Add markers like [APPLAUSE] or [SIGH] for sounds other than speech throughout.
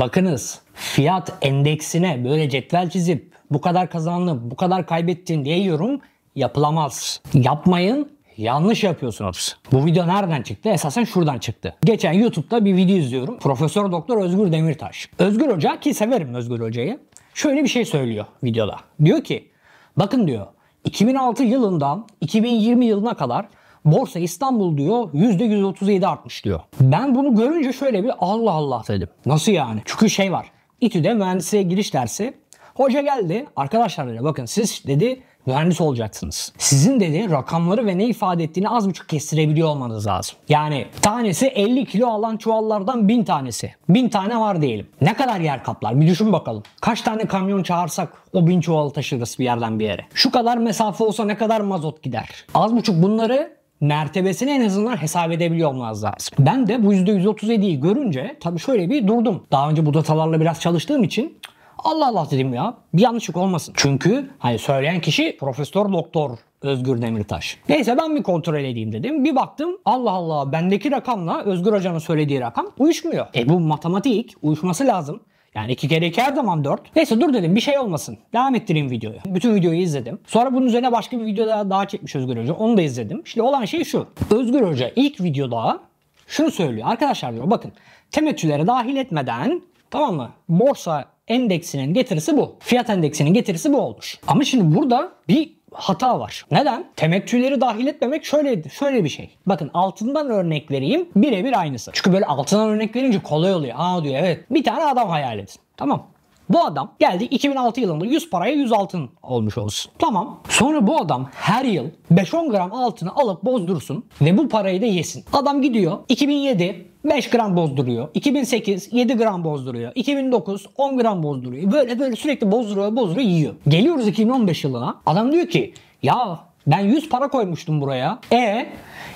Bakınız fiyat endeksine böyle cetvel çizip bu kadar kazandın, bu kadar kaybettin diye yorum yapılamaz. Yapmayın, yanlış yapıyorsunuz. Bu video nereden çıktı? Esasen şuradan çıktı. Geçen YouTube'da bir video izliyorum. Profesör Doktor Özgür Demirtaş. Özgür Hoca ki severim Özgür Hoca'yı. Şöyle bir şey söylüyor videoda. Diyor ki, bakın diyor 2006 yılından 2020 yılına kadar Borsa İstanbul diyor %137 artmış diyor. Ben bunu görünce şöyle bir Allah Allah dedim. Nasıl yani? Çünkü şey var. İTÜ'de mühendisliğe giriş dersi. Hoca geldi. Arkadaşlar dedi bakın siz dedi mühendis olacaksınız. Sizin dedi rakamları ve ne ifade ettiğini az buçuk kestirebiliyor olmanız lazım. Yani tanesi 50 kilo alan çuvallardan 1000 tanesi. 1000 tane var diyelim. Ne kadar yer kaplar bir düşün bakalım. Kaç tane kamyon çağırsak o 1000 çuvalı taşırız bir yerden bir yere. Şu kadar mesafe olsa ne kadar mazot gider. Az buçuk bunları mertebesini en azından hesap edebiliyor olmanız lazım. Ben de bu %137'yi görünce tabii şöyle bir durdum. Daha önce bu datalarla biraz çalıştığım için Allah Allah dedim ya bir yanlışlık olmasın. Çünkü hani söyleyen kişi Profesör Doktor Özgür Demirtaş. Neyse ben bir kontrol edeyim dedim. Bir baktım Allah Allah bendeki rakamla Özgür Hoca'nın söylediği rakam uyuşmuyor. E bu matematik uyuşması lazım. Yani iki kere iki her zaman dört. Neyse dur dedim bir şey olmasın. Devam ettireyim videoyu. Bütün videoyu izledim. Sonra bunun üzerine başka bir video daha, daha çekmiş Özgür Hoca. Onu da izledim. Şimdi olan şey şu. Özgür Hoca ilk videoda şunu söylüyor. Arkadaşlar diyor bakın temettülere dahil etmeden tamam mı? Borsa endeksinin getirisi bu. Fiyat endeksinin getirisi bu olmuş. Ama şimdi burada bir hata var. Neden? Temettüleri dahil etmemek şöyle şöyle bir şey. Bakın altından örnek vereyim birebir aynısı. Çünkü böyle altından örnek verince kolay oluyor. Aa diyor evet bir tane adam hayal edin. Tamam bu adam geldi 2006 yılında 100 paraya 100 altın olmuş olsun. Tamam. Sonra bu adam her yıl 5-10 gram altını alıp bozdursun ve bu parayı da yesin. Adam gidiyor 2007 5 gram bozduruyor. 2008 7 gram bozduruyor. 2009 10 gram bozduruyor. Böyle böyle sürekli bozduruyor bozduruyor yiyor. Geliyoruz 2015 yılına. Adam diyor ki ya ben 100 para koymuştum buraya. E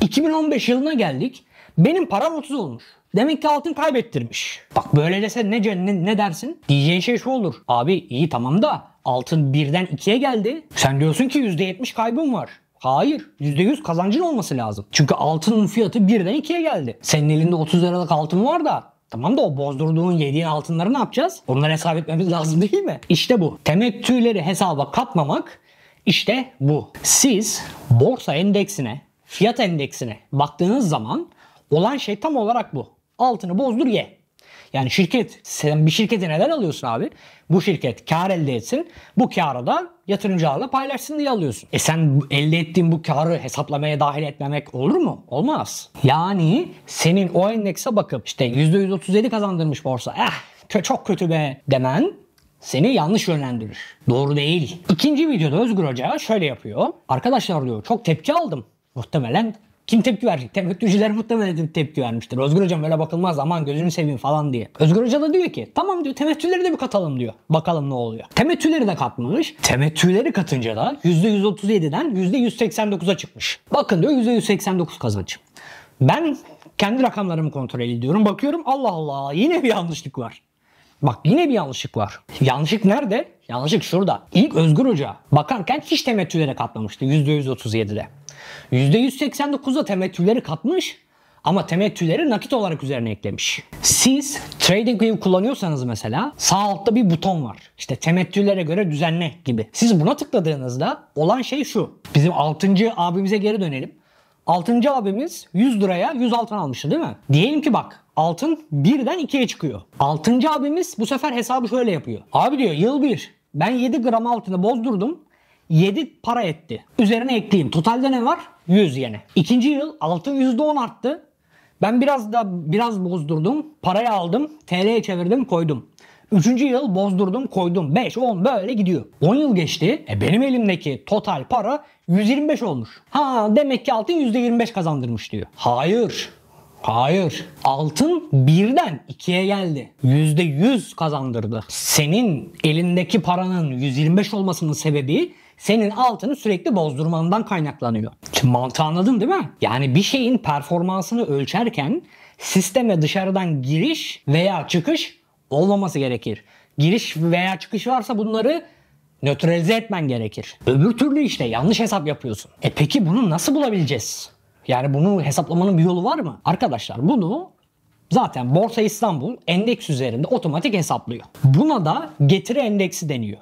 2015 yılına geldik. Benim param 30 olmuş. Demek ki altın kaybettirmiş. Bak böyle dese ne, ne, ne dersin? Diyeceğin şey şu olur. Abi iyi tamam da altın birden ikiye geldi. Sen diyorsun ki %70 kaybım var. Hayır. %100 kazancın olması lazım. Çünkü altının fiyatı birden ikiye geldi. Senin elinde 30 liralık altın var da Tamam da o bozdurduğun yediğin altınları ne yapacağız? Onları hesap etmemiz lazım değil mi? İşte bu. Temettüleri hesaba katmamak işte bu. Siz borsa endeksine, fiyat endeksine baktığınız zaman Olan şey tam olarak bu. Altını bozdur ye. Yani şirket, sen bir şirketi neden alıyorsun abi? Bu şirket kar elde etsin. Bu karı da yatırımcılarla paylaşsın diye alıyorsun. E sen elde ettiğin bu karı hesaplamaya dahil etmemek olur mu? Olmaz. Yani senin o endekse bakıp işte %137 kazandırmış borsa. Eh çok kötü be demen seni yanlış yönlendirir. Doğru değil. İkinci videoda Özgür Hoca şöyle yapıyor. Arkadaşlar diyor çok tepki aldım. Muhtemelen kim tepki verecek? Temettücüler muhtemelen tepki vermiştir. Özgür Hocam öyle bakılmaz aman gözünü seveyim falan diye. Özgür Hoca da diyor ki tamam diyor temettüleri de bir katalım diyor. Bakalım ne oluyor. Temettüleri de katmış. Temettüleri katınca da %137'den %189'a çıkmış. Bakın diyor %189 kazanç. Ben kendi rakamlarımı kontrol ediyorum. Bakıyorum Allah Allah yine bir yanlışlık var. Bak yine bir yanlışlık var. Yanlışlık nerede? Yanlışlık şurada. İlk Özgür Hoca bakarken hiç temettülere katmamıştı %137'de. %189'da temettülleri katmış ama temettüleri nakit olarak üzerine eklemiş. Siz TradingView kullanıyorsanız mesela sağ altta bir buton var. İşte temettülere göre düzenle gibi. Siz buna tıkladığınızda olan şey şu. Bizim 6. abimize geri dönelim. 6. abimiz 100 liraya 100 altın almıştı değil mi? Diyelim ki bak altın birden ikiye çıkıyor. Altıncı abimiz bu sefer hesabı şöyle yapıyor. Abi diyor yıl bir. Ben 7 gram altını bozdurdum. 7 para etti. Üzerine ekleyeyim. Totalde ne var? 100 yene. İkinci yıl altın %10 arttı. Ben biraz da biraz bozdurdum. Parayı aldım. TL'ye çevirdim koydum. Üçüncü yıl bozdurdum koydum. 5, 10 böyle gidiyor. 10 yıl geçti. E benim elimdeki total para 125 olmuş. Ha demek ki altın %25 kazandırmış diyor. Hayır. Hayır. Altın birden ikiye geldi. Yüzde yüz kazandırdı. Senin elindeki paranın 125 olmasının sebebi senin altını sürekli bozdurmandan kaynaklanıyor. Şimdi mantığı anladın değil mi? Yani bir şeyin performansını ölçerken sisteme dışarıdan giriş veya çıkış olmaması gerekir. Giriş veya çıkış varsa bunları nötralize etmen gerekir. Öbür türlü işte yanlış hesap yapıyorsun. E peki bunu nasıl bulabileceğiz? Yani bunu hesaplamanın bir yolu var mı? Arkadaşlar bunu zaten Borsa İstanbul endeks üzerinde otomatik hesaplıyor. Buna da getiri endeksi deniyor.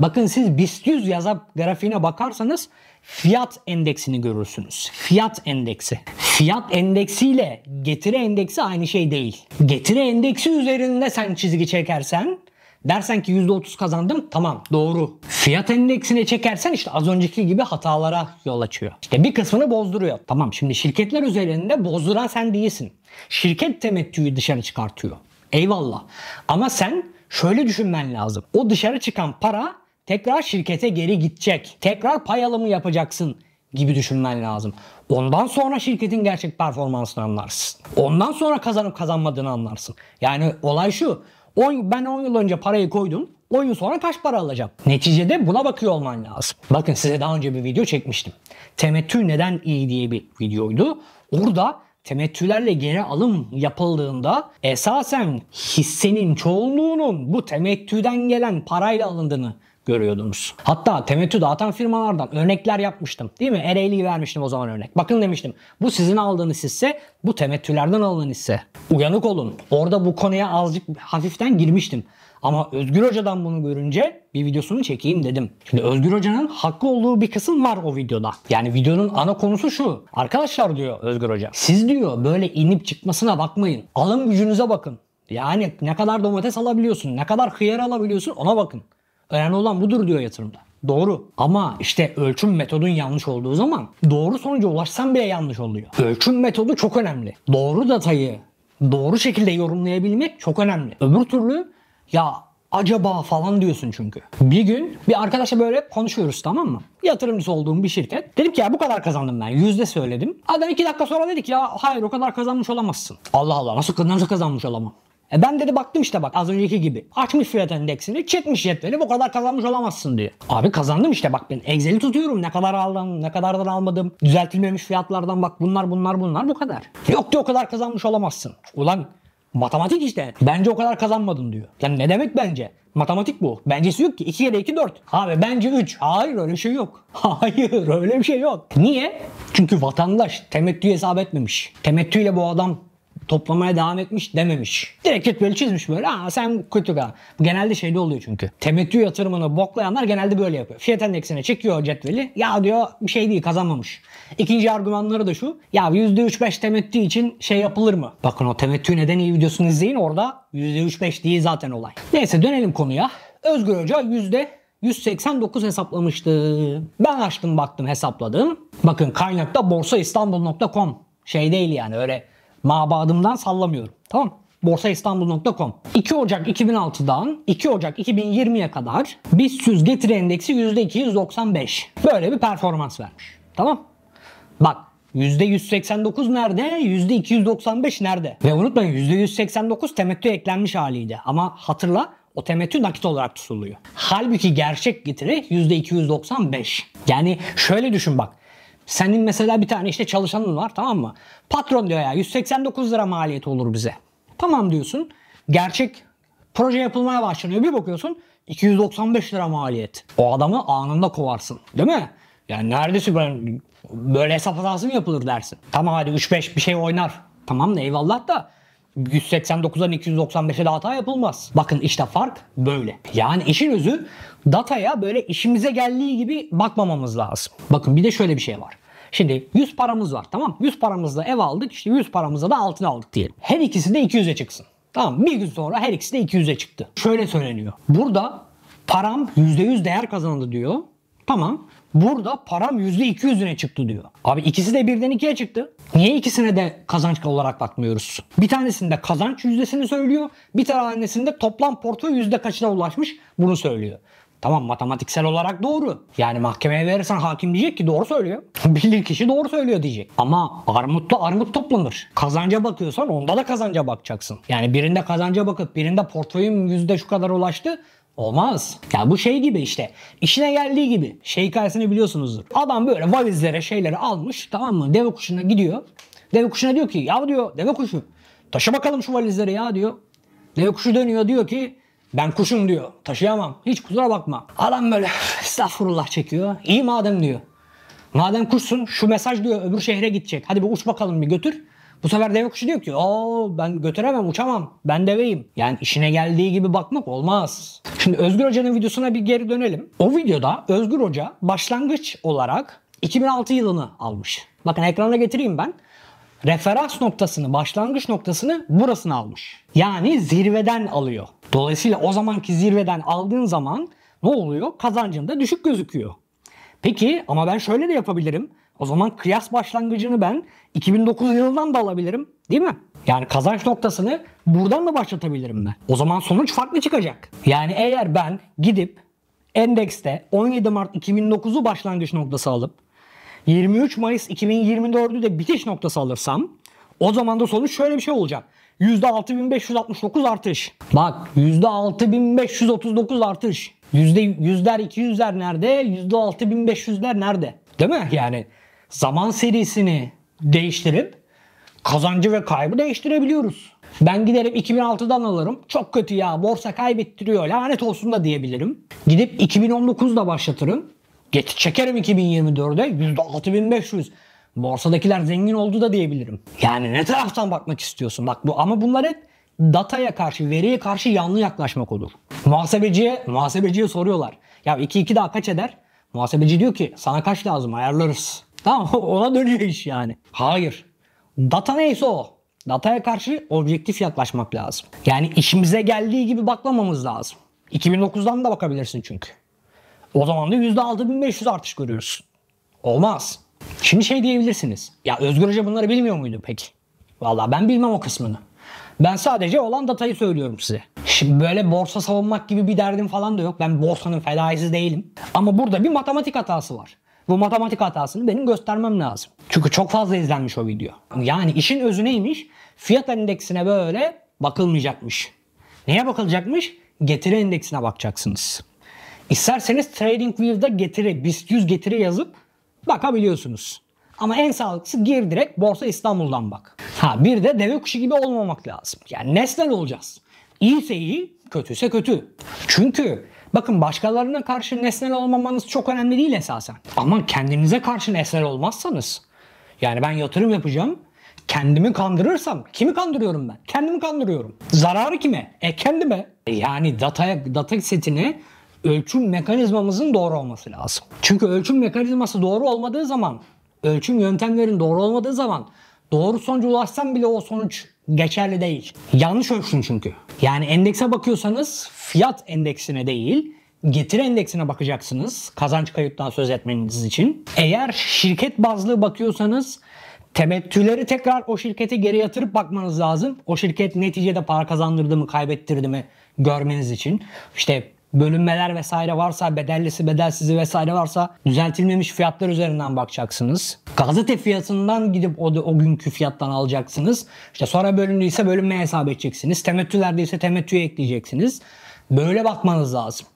Bakın siz BIST 100 yazap grafiğine bakarsanız fiyat endeksini görürsünüz. Fiyat endeksi. Fiyat endeksi ile getiri endeksi aynı şey değil. Getiri endeksi üzerinde sen çizgi çekersen Dersen ki %30 kazandım tamam doğru. Fiyat endeksine çekersen işte az önceki gibi hatalara yol açıyor. İşte bir kısmını bozduruyor. Tamam şimdi şirketler üzerinde bozduran sen değilsin. Şirket temettüyü dışarı çıkartıyor. Eyvallah. Ama sen şöyle düşünmen lazım. O dışarı çıkan para tekrar şirkete geri gidecek. Tekrar pay alımı yapacaksın gibi düşünmen lazım. Ondan sonra şirketin gerçek performansını anlarsın. Ondan sonra kazanıp kazanmadığını anlarsın. Yani olay şu. 10, ben 10 yıl önce parayı koydum. 10 yıl sonra kaç para alacağım? Neticede buna bakıyor olman lazım. Bakın size daha önce bir video çekmiştim. Temettü neden iyi diye bir videoydu. Orada temettülerle geri alım yapıldığında esasen hissenin çoğunluğunun bu temettüden gelen parayla alındığını görüyordunuz. Hatta temettü dağıtan firmalardan örnekler yapmıştım. Değil mi? Ereğli'yi vermiştim o zaman örnek. Bakın demiştim bu sizin aldığınız hisse, bu temettülerden alınan ise. Uyanık olun. Orada bu konuya azıcık hafiften girmiştim. Ama Özgür Hoca'dan bunu görünce bir videosunu çekeyim dedim. Şimdi Özgür Hoca'nın hakkı olduğu bir kısım var o videoda. Yani videonun ana konusu şu. Arkadaşlar diyor Özgür Hoca. Siz diyor böyle inip çıkmasına bakmayın. Alım gücünüze bakın. Yani ne kadar domates alabiliyorsun, ne kadar hıyar alabiliyorsun ona bakın. Önemli olan budur diyor yatırımda. Doğru. Ama işte ölçüm metodun yanlış olduğu zaman doğru sonuca ulaşsan bile yanlış oluyor. Ölçüm metodu çok önemli. Doğru datayı doğru şekilde yorumlayabilmek çok önemli. Öbür türlü ya acaba falan diyorsun çünkü. Bir gün bir arkadaşla böyle konuşuyoruz tamam mı? Yatırımcısı olduğum bir şirket. Dedim ki ya bu kadar kazandım ben. Yüzde söyledim. Adam iki dakika sonra dedik ya hayır o kadar kazanmış olamazsın. Allah Allah nasıl, nasıl kazanmış olamam? E ben dedi baktım işte bak az önceki gibi. Açmış fiyat endeksini çekmiş cetveli bu kadar kazanmış olamazsın diye. Abi kazandım işte bak ben Excel'i tutuyorum ne kadar aldım ne kadar da almadım. Düzeltilmemiş fiyatlardan bak bunlar bunlar bunlar bu kadar. Yok diyor o kadar kazanmış olamazsın. Ulan Matematik işte. Bence o kadar kazanmadın diyor. Yani ne demek bence? Matematik bu. Bencesi yok ki. 2 kere 2 4. Abi bence 3. Hayır öyle bir şey yok. [LAUGHS] Hayır öyle bir şey yok. Niye? Çünkü vatandaş temettü hesap etmemiş. Temettüyle bu adam toplamaya devam etmiş dememiş. Direkt et böyle çizmiş böyle. Aa sen kötü gal. genelde şeyde oluyor çünkü. Temettü yatırımını boklayanlar genelde böyle yapıyor. Fiyat endeksine çekiyor cetveli. Ya diyor bir şey değil kazanmamış. İkinci argümanları da şu. Ya %3-5 temettü için şey yapılır mı? Bakın o temettü neden iyi videosunu izleyin. Orada %3-5 değil zaten olay. Neyse dönelim konuya. Özgür Hoca yüzde 189 hesaplamıştı. Ben açtım baktım hesapladım. Bakın kaynakta borsaistanbul.com şey değil yani öyle Mabadımdan sallamıyorum. Tamam borsaistanbul.com 2 Ocak 2006'dan 2 Ocak 2020'ye kadar BIST 100 getiri endeksi %295. Böyle bir performans vermiş. Tamam? Bak %189 nerede? %295 nerede? Ve unutmayın %189 temettü eklenmiş haliydi. Ama hatırla o temettü nakit olarak tutuluyor. Halbuki gerçek getiri %295. Yani şöyle düşün bak. Senin mesela bir tane işte çalışanın var tamam mı? Patron diyor ya 189 lira maliyeti olur bize. Tamam diyorsun. Gerçek proje yapılmaya başlanıyor. Bir bakıyorsun 295 lira maliyet. O adamı anında kovarsın. Değil mi? Yani neredeyse böyle, böyle hesap hatası mı yapılır dersin. Tamam hadi 3-5 bir şey oynar. Tamam da eyvallah da 189'dan 295'e de hata yapılmaz. Bakın işte fark böyle. Yani işin özü dataya böyle işimize geldiği gibi bakmamamız lazım. Bakın bir de şöyle bir şey var. Şimdi 100 paramız var tamam 100 paramızla ev aldık işte 100 paramızla da altın aldık diyelim. Her ikisi de 200'e çıksın. Tamam bir gün sonra her ikisi de 200'e çıktı. Şöyle söyleniyor. Burada param %100 değer kazandı diyor. Tamam. Burada param %200'üne çıktı diyor. Abi ikisi de birden ikiye çıktı. Niye ikisine de kazanç olarak bakmıyoruz? Bir tanesinde kazanç yüzdesini söylüyor. Bir tanesinde toplam portföy yüzde kaçına ulaşmış bunu söylüyor. Tamam matematiksel olarak doğru. Yani mahkemeye verirsen hakim diyecek ki doğru söylüyor. [LAUGHS] Bilir kişi doğru söylüyor diyecek. Ama armutlu armut toplanır. Kazanca bakıyorsan onda da kazanca bakacaksın. Yani birinde kazanca bakıp birinde portföyüm yüzde şu kadar ulaştı. Olmaz. Ya bu şey gibi işte. İşine geldiği gibi. Şey hikayesini biliyorsunuzdur. Adam böyle valizlere şeyleri almış tamam mı? Deve kuşuna gidiyor. Deve kuşuna diyor ki ya diyor deve kuşu taşı bakalım şu valizleri ya diyor. Deve kuşu dönüyor diyor ki ben kuşum diyor. Taşıyamam. Hiç kusura bakma. Adam böyle estağfurullah çekiyor. İyi madem diyor. Madem kuşsun şu mesaj diyor öbür şehre gidecek. Hadi bir uç bakalım bir götür. Bu sefer deve kuşu diyor ki o ben götüremem uçamam ben deveyim. Yani işine geldiği gibi bakmak olmaz. Şimdi Özgür Hoca'nın videosuna bir geri dönelim. O videoda Özgür Hoca başlangıç olarak 2006 yılını almış. Bakın ekrana getireyim ben. Referans noktasını, başlangıç noktasını burasını almış. Yani zirveden alıyor. Dolayısıyla o zamanki zirveden aldığın zaman ne oluyor? Kazancın da düşük gözüküyor. Peki ama ben şöyle de yapabilirim. O zaman kıyas başlangıcını ben 2009 yılından da alabilirim değil mi? Yani kazanç noktasını buradan da başlatabilirim ben. O zaman sonuç farklı çıkacak. Yani eğer ben gidip endekste 17 Mart 2009'u başlangıç noktası alıp 23 Mayıs 2024'ü de bitiş noktası alırsam o zaman da sonuç şöyle bir şey olacak. %6569 artış. Bak %6539 artış. Yüzde, yüzler 200'ler nerede? Yüzde 6500'ler nerede? Değil mi? Yani zaman serisini değiştirip kazancı ve kaybı değiştirebiliyoruz. Ben giderim 2006'dan alırım. Çok kötü ya borsa kaybettiriyor lanet olsun da diyebilirim. Gidip 2019'da başlatırım. Get çekerim 2024'e %6500. Borsadakiler zengin oldu da diyebilirim. Yani ne taraftan bakmak istiyorsun? Bak bu ama bunlar hep dataya karşı, veriye karşı yanlı yaklaşmak olur. Muhasebeciye, muhasebeciye soruyorlar. Ya 2 2 daha kaç eder? Muhasebeci diyor ki sana kaç lazım ayarlarız. [LAUGHS] Tamam ona dönüyor iş yani. Hayır. Data neyse o. Dataya karşı objektif yaklaşmak lazım. Yani işimize geldiği gibi bakmamamız lazım. 2009'dan da bakabilirsin çünkü. O zaman da %6500 artış görüyorsun. Olmaz. Şimdi şey diyebilirsiniz. Ya Özgür Hoca bunları bilmiyor muydu peki? Vallahi ben bilmem o kısmını. Ben sadece olan datayı söylüyorum size. Şimdi böyle borsa savunmak gibi bir derdim falan da yok. Ben borsanın fedaisi değilim. Ama burada bir matematik hatası var. Bu matematik hatasını benim göstermem lazım. Çünkü çok fazla izlenmiş o video. Yani işin özü neymiş? Fiyat endeksine böyle bakılmayacakmış. Neye bakılacakmış? Getiri endeksine bakacaksınız. İsterseniz TradingView'da getiri, BIST 100 getiri yazıp bakabiliyorsunuz. Ama en sağlıklısı gir direkt Borsa İstanbul'dan bak. Ha bir de deve kuşu gibi olmamak lazım. Yani nesnel olacağız. İyiyse iyi, kötüyse kötü. Çünkü bakın başkalarına karşı nesnel olmamanız çok önemli değil esasen. Ama kendinize karşı nesnel olmazsanız yani ben yatırım yapacağım kendimi kandırırsam kimi kandırıyorum ben? Kendimi kandırıyorum. Zararı kime? E kendime. Yani data data setini ölçüm mekanizmamızın doğru olması lazım. Çünkü ölçüm mekanizması doğru olmadığı zaman, ölçüm yöntemlerin doğru olmadığı zaman doğru sonuca ulaşsam bile o sonuç geçerli değil. Yanlış ölçtün çünkü. Yani endekse bakıyorsanız fiyat endeksine değil, getir endeksine bakacaksınız kazanç kayıptan söz etmeniz için. Eğer şirket bazlı bakıyorsanız temettüleri tekrar o şirkete geri yatırıp bakmanız lazım. O şirket neticede para kazandırdı mı kaybettirdi mi görmeniz için. İşte bölünmeler vesaire varsa, bedellisi, bedelsizi vesaire varsa düzeltilmemiş fiyatlar üzerinden bakacaksınız. Gazete fiyatından gidip o, o günkü fiyattan alacaksınız. İşte sonra bölündüyse bölünme hesap edeceksiniz. Temettülerde temettüye ekleyeceksiniz. Böyle bakmanız lazım.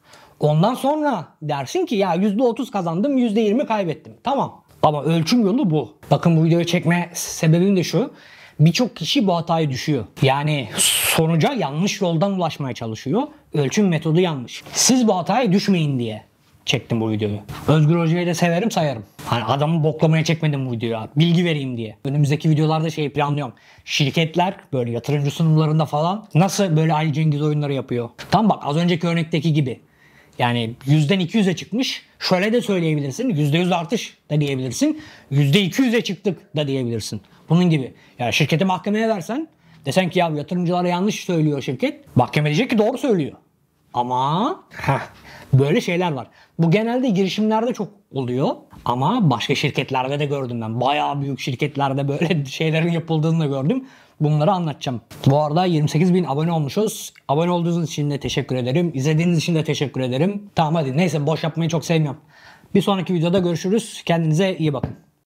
Ondan sonra dersin ki ya %30 kazandım %20 kaybettim. Tamam ama ölçüm yolu bu. Bakın bu videoyu çekme sebebim de şu birçok kişi bu hataya düşüyor. Yani sonuca yanlış yoldan ulaşmaya çalışıyor. Ölçüm metodu yanlış. Siz bu hataya düşmeyin diye çektim bu videoyu. Özgür Hoca'yı da severim sayarım. Hani adamı boklamaya çekmedim bu videoya. Bilgi vereyim diye. Önümüzdeki videolarda şey planlıyorum. Şirketler böyle yatırımcı sunumlarında falan nasıl böyle Ali Cengiz oyunları yapıyor. Tam bak az önceki örnekteki gibi. Yani yüzden 200'e çıkmış. Şöyle de söyleyebilirsin. %100 artış da diyebilirsin. %200'e çıktık da diyebilirsin. Bunun gibi. Yani şirketi mahkemeye versen desen ki ya yatırımcılara yanlış söylüyor şirket. Mahkeme diyecek ki doğru söylüyor. Ama heh, böyle şeyler var. Bu genelde girişimlerde çok oluyor ama başka şirketlerde de gördüm ben. Bayağı büyük şirketlerde böyle [LAUGHS] şeylerin yapıldığını da gördüm. Bunları anlatacağım. Bu arada 28 bin abone olmuşuz. Abone olduğunuz için de teşekkür ederim. İzlediğiniz için de teşekkür ederim. Tamam hadi neyse boş yapmayı çok sevmiyorum. Bir sonraki videoda görüşürüz. Kendinize iyi bakın.